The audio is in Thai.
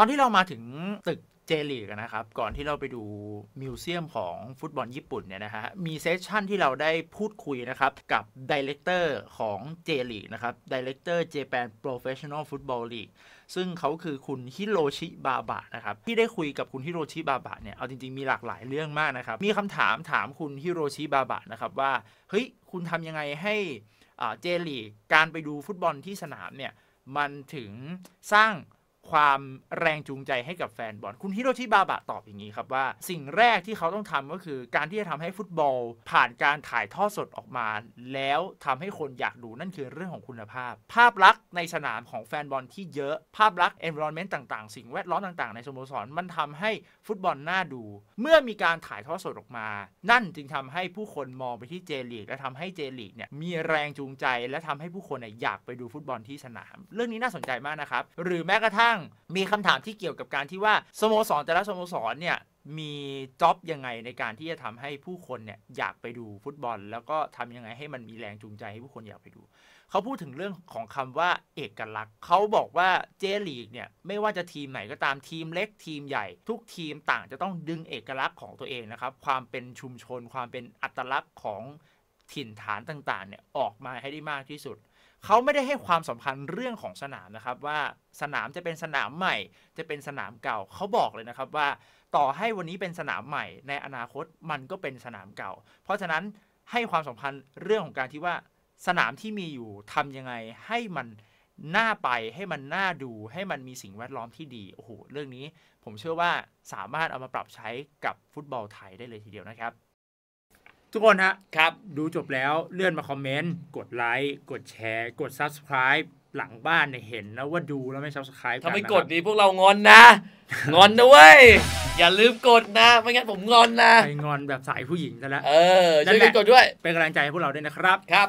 ตอนที่เรามาถึงตึกเจลีกนะครับ ก่อนที่เราไปดูมิวเซียมของฟุตบอลญี่ปุ่นเนี่ยนะฮะมีเซสชั่นที่เราได้พูดคุยนะครับ กับดีเลกเตอร์ของเจลีกนะครับดีเลกเตอร์เจแปนโปรเฟชชั่นอลฟุตบอลลีกซึ่งเขาคือคุณฮิโรชิบาบะนะครับ ที่ได้คุยกับคุณฮิโรชิบาบะเนี่ย เอาจริง ๆ มีหลากหลายเรื่องมากนะครับ มีคำถามถามคุณฮิโรชิบาบะนะครับว่า เฮ้ย คุณทำยังไงให้เจลีกการไปดูฟุตบอลที่สนามเนี่ยมันถึงสร้างความแรงจูงใจให้กับแฟนบอล คุณฮิโรชิบาบะตอบอย่างนี้ครับว่าสิ่งแรกที่เขาต้องทำก็คือ การที่จะทำให้ฟุตบอลผ่านการถ่ายทอดสดออกมา แล้วทำให้คนอยากดูนั่นคือเรื่องของคุณภาพ ภาพลักษณ์ในสนามของแฟนบอลที่เยอะ ภาพลักษณ์ environment ต่างๆ สิ่งแวดล้อมต่างๆในสโมสรมันทำให้ฟุตบอลน่าดู เมื่อมีการถ่ายทอดสดออกมา นั่นจึงทำให้ผู้คนมองไปที่เจลีกและทำให้เจลีกเนี่ยมีแรงจูงใจ และทำให้ผู้คนเนี่ยอยากไปดูฟุตบอลที่สนาม เรื่องนี้น่าสนใจมากนะครับหรือแม้กระทั่งางมีคำถามที่เกี่ยวกับการที่ว่าสโมสรแต่ละสโมสรเนี่ยมีจ็อบยังไงในการที่จะทำให้ผู้คนเนี่ยอยากไปดูฟุตบอลแล้วก็ทำยังไงให้มันมีแรงจูงใจให้ผู้คนอยากไปดู เขาพูดถึงเรื่องของคำว่าเอกลักษณ์เขาบอกว่าเจลีกเนี่ยไม่ว่าจะทีมไหน ก็ตามทีมเล็กทีมใหญ่ ทุกทีมต่างจะต้องดึงเอกลักษณ์ของตัวเองนะครับความเป็นชุมชนความเป็นอัตลักษณ์ของถิ่นฐานต่างๆเนี่ยออกมาให้ได้มากที่สุดเขาไม่ได้ให้ความสำคัญเรื่องของสนามนะครับ ว่าสนามจะเป็นสนามใหม่ จะเป็นสนามเก่าเขาบอกเลยนะครับ ว่าต่อให้วันนี้เป็นสนามใหม่ ในอนาคตมันก็เป็นสนามเก่า เพราะฉะนั้นให้ความสำคัญเรื่องของการที่ว่า สนามที่มีอยู่ทำยังไงให้มันน่าไปให้มันน่าดูให้มันมีสิ่งแวดล้อมที่ดีโอ้โหเรื่องนี้ผมเชื่อว่าสามารถเอามาปรับใช้กับฟุตบอลไทยได้เลยทีเดียวนะครับทุกคนฮะครับ ดูจบแล้วเลื่อนมาคอมเมนต์ กดไลค์กดแชร์กด Subscribe หลังบ้านเนี่ยเห็นนะว่าดูแล้วไม่ Subscribe ถ้าไม่กดดีพวกเรางอนนะ งอนนะเว้ย อย่าลืมกดนะ ไม่งั้นผมงอนนะไปงอนแบบสายผู้หญิงซะแล้วเออ ช่วยกดด้วยเป็นกำลังใจให้พวกเราด้วยนะครับครับ